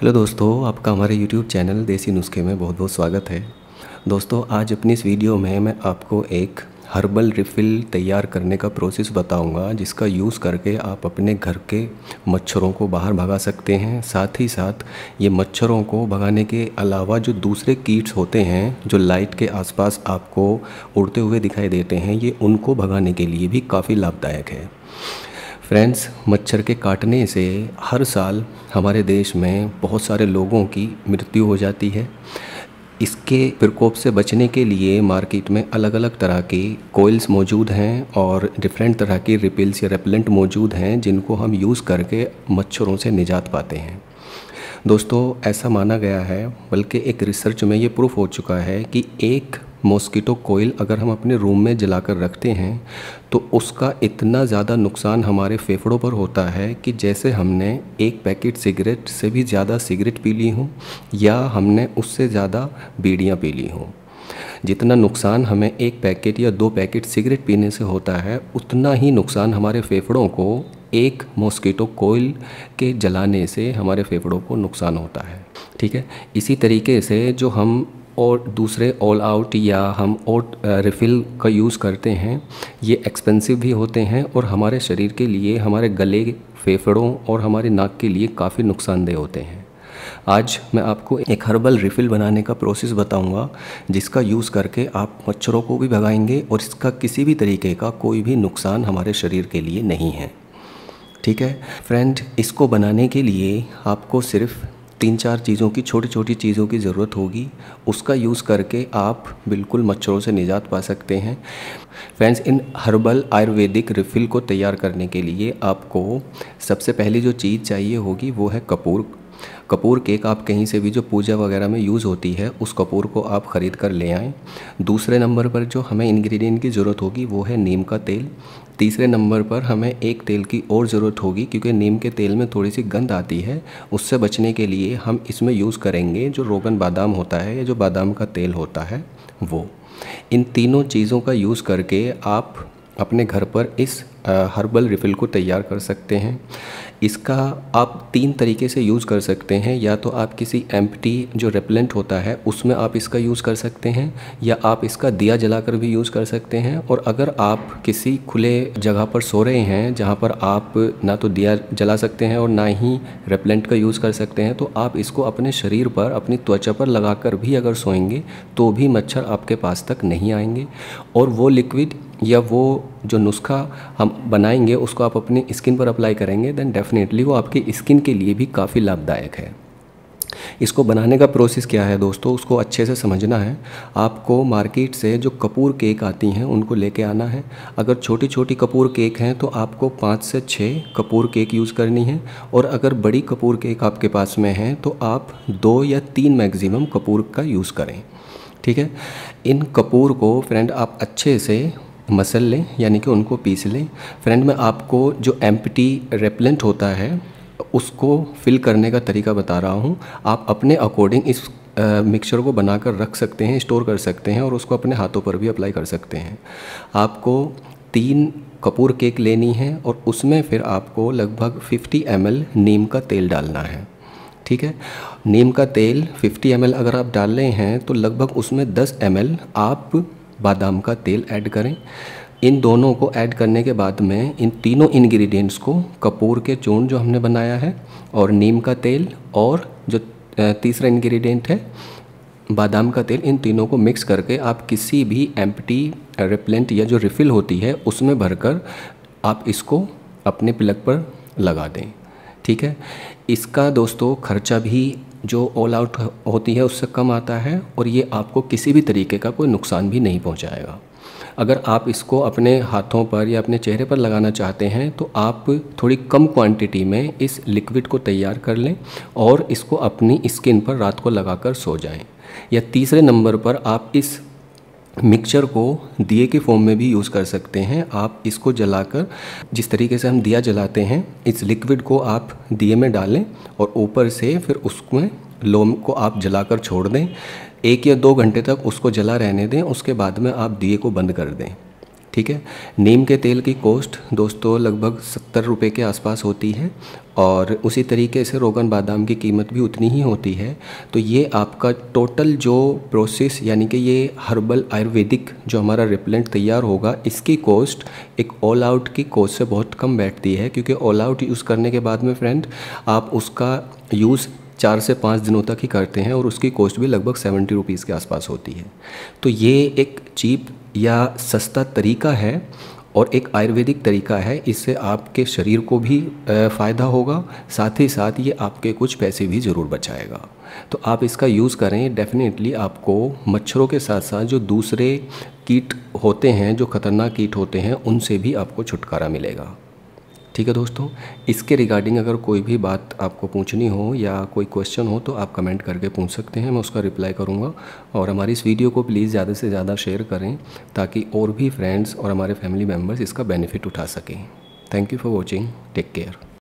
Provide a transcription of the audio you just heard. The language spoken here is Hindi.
हेलो दोस्तों आपका हमारे यूट्यूब चैनल देसी नुस्खे में बहुत बहुत स्वागत है दोस्तों आज अपनी इस वीडियो में मैं आपको एक हर्बल रिफ़िल तैयार करने का प्रोसेस बताऊंगा जिसका यूज़ करके आप अपने घर के मच्छरों को बाहर भगा सकते हैं साथ ही साथ ये मच्छरों को भगाने के अलावा जो दूसरे कीट्स होते हैं जो लाइट के आसपास आपको उड़ते हुए दिखाई देते हैं ये उनको भगाने के लिए भी काफ़ी लाभदायक है फ्रेंड्स मच्छर के काटने से हर साल हमारे देश में बहुत सारे लोगों की मृत्यु हो जाती है इसके प्रकोप से बचने के लिए मार्केट में अलग अलग तरह की कोयल्स मौजूद हैं और डिफरेंट तरह की रिपिल्स या रेपलेंट मौजूद हैं जिनको हम यूज़ करके मच्छरों से निजात पाते हैं दोस्तों ऐसा माना गया है बल्कि एक रिसर्च में ये प्रूफ हो चुका है कि एक मॉस्किटो कोयल अगर हम अपने रूम में जला कर रखते हैं तो उसका इतना ज़्यादा नुकसान हमारे फेफड़ों पर होता है कि जैसे हमने एक पैकेट सिगरेट से भी ज़्यादा सिगरेट पी ली हो या हमने उससे ज़्यादा बीड़ियाँ पी ली हों जितना नुकसान हमें एक पैकेट या दो पैकेट सिगरेट पीने से होता है उतना ही नुकसान हमारे फेफड़ों को एक मॉस्किटो कोयल के जलाने से हमारे फेफड़ों को नुकसान होता है ठीक है इसी तरीके से जो हम और दूसरे ऑल आउट या हम और रिफ़िल uh, का यूज़ करते हैं ये एक्सपेंसिव भी होते हैं और हमारे शरीर के लिए हमारे गले फेफड़ों और हमारे नाक के लिए काफ़ी नुकसानदेह होते हैं आज मैं आपको एक हर्बल रिफ़िल बनाने का प्रोसेस बताऊंगा जिसका यूज़ करके आप मच्छरों को भी भगाएंगे और इसका किसी भी तरीके का कोई भी नुकसान हमारे शरीर के लिए नहीं है ठीक है फ्रेंड इसको बनाने के लिए आपको सिर्फ़ तीन चार चीज़ों की छोटी छोटी चीज़ों की ज़रूरत होगी उसका यूज़ करके आप बिल्कुल मच्छरों से निजात पा सकते हैं फ्रेंड्स इन हर्बल आयुर्वेदिक रिफ़िल को तैयार करने के लिए आपको सबसे पहली जो चीज़ चाहिए होगी वो है कपूर कपूर केक आप कहीं से भी जो पूजा वगैरह में यूज़ होती है उस कपूर को आप ख़रीद कर ले आएँ दूसरे नंबर पर जो हमें इंग्रेडिएंट की ज़रूरत होगी वो है नीम का तेल तीसरे नंबर पर हमें एक तेल की और ज़रूरत होगी क्योंकि नीम के तेल में थोड़ी सी गंध आती है उससे बचने के लिए हम इसमें यूज़ करेंगे जो रोगन बादाम होता है या जो बादाम का तेल होता है वो इन तीनों चीज़ों का यूज़ करके आप अपने घर पर इस हर्बल रिफ़िल को तैयार कर सकते हैं इसका आप तीन तरीके से यूज़ कर सकते हैं या तो आप किसी एम्प्टी जो रेपलेंट होता है उसमें आप इसका यूज़ कर सकते हैं या आप इसका दिया जलाकर भी यूज़ कर सकते हैं और अगर आप किसी खुले जगह पर सो रहे हैं जहाँ पर आप ना तो दिया जला सकते हैं और ना ही रेपलेंट का यूज़ कर सकते हैं तो आप इसको अपने शरीर पर अपनी त्वचा पर लगा भी अगर सोएंगे तो भी मच्छर आपके पास तक नहीं आएंगे और वो लिक्विड या वो जो नुस्खा हम बनाएंगे उसको आप अपनी स्किन पर अप्लाई करेंगे देन डेफिनेटली वो आपकी स्किन के लिए भी काफ़ी लाभदायक है इसको बनाने का प्रोसेस क्या है दोस्तों उसको अच्छे से समझना है आपको मार्केट से जो कपूर केक आती हैं उनको लेके आना है अगर छोटी छोटी कपूर केक हैं तो आपको पाँच से छः कपूर केक यूज़ करनी है और अगर बड़ी कपूर केक आपके पास में है तो आप दो या तीन मैक्सिमम कपूर का यूज़ करें ठीक है इन कपूर को फ्रेंड आप अच्छे से मसल लें यानी कि उनको पीस लें फ्रेंड मैं आपको जो एम्पटी रेपलेंट होता है उसको फिल करने का तरीका बता रहा हूँ आप अपने अकॉर्डिंग इस मिक्सचर को बनाकर रख सकते हैं स्टोर कर सकते हैं और उसको अपने हाथों पर भी अप्लाई कर सकते हैं आपको तीन कपूर केक लेनी है और उसमें फिर आपको लगभग 50 एम नीम का तेल डालना है ठीक है नीम का तेल 50 एम अगर आप डाल रहे हैं तो लगभग उसमें 10 एम आप बादाम का तेल ऐड करें इन दोनों को ऐड करने के बाद में इन तीनों इंग्रेडिएंट्स को कपूर के चूर्ण जो हमने बनाया है और नीम का तेल और जो तीसरा इंग्रेडिएंट है बादाम का तेल इन तीनों को मिक्स करके आप किसी भी एम्प्टी रिप्लेंट या जो रिफ़िल होती है उसमें भरकर आप इसको अपने प्लग पर लगा दें ठीक है इसका दोस्तों खर्चा भी जो ऑल आउट होती है उससे कम आता है और ये आपको किसी भी तरीके का कोई नुकसान भी नहीं पहुंचाएगा अगर आप इसको अपने हाथों पर या अपने चेहरे पर लगाना चाहते हैं तो आप थोड़ी कम क्वांटिटी में इस लिक्विड को तैयार कर लें और इसको अपनी स्किन पर रात को लगाकर सो जाएं या तीसरे नंबर पर आप इस मिक्सचर को दिए के फॉर्म में भी यूज़ कर सकते हैं आप इसको जलाकर जिस तरीके से हम दिया जलाते हैं इस लिक्विड को आप दिए में डालें और ऊपर से फिर उसमें लोम को आप जलाकर छोड़ दें एक या दो घंटे तक उसको जला रहने दें उसके बाद में आप दिए को बंद कर दें ठीक है नीम के तेल की कॉस्ट दोस्तों लगभग सत्तर रुपये के आसपास होती है और उसी तरीके से रोगन बादाम की कीमत भी उतनी ही होती है तो ये आपका टोटल जो प्रोसेस यानी कि ये हर्बल आयुर्वेदिक जो हमारा रिपेलेंट तैयार होगा इसकी कॉस्ट एक ऑल आउट की कॉस्ट से बहुत कम बैठती है क्योंकि ऑल आउट यूज़ करने के बाद में फ्रेंड आप उसका यूज़ चार से पाँच दिनों तक ही करते हैं और उसकी कॉस्ट भी लगभग सेवेंटी रुपीज़ के आसपास होती है तो ये एक चीप या सस्ता तरीका है और एक आयुर्वेदिक तरीका है इससे आपके शरीर को भी फ़ायदा होगा साथ ही साथ ये आपके कुछ पैसे भी ज़रूर बचाएगा तो आप इसका यूज़ करें डेफ़िनेटली आपको मच्छरों के साथ साथ जो दूसरे कीट होते हैं जो ख़तरनाक कीट होते हैं उनसे भी आपको छुटकारा मिलेगा ठीक है दोस्तों इसके रिगार्डिंग अगर कोई भी बात आपको पूछनी हो या कोई क्वेश्चन हो तो आप कमेंट करके पूछ सकते हैं मैं उसका रिप्लाई करूँगा और हमारी इस वीडियो को प्लीज़ ज़्यादा से ज़्यादा शेयर करें ताकि और भी फ्रेंड्स और हमारे फैमिली मेम्बर्स इसका बेनिफिट उठा सकें thank you for watching take care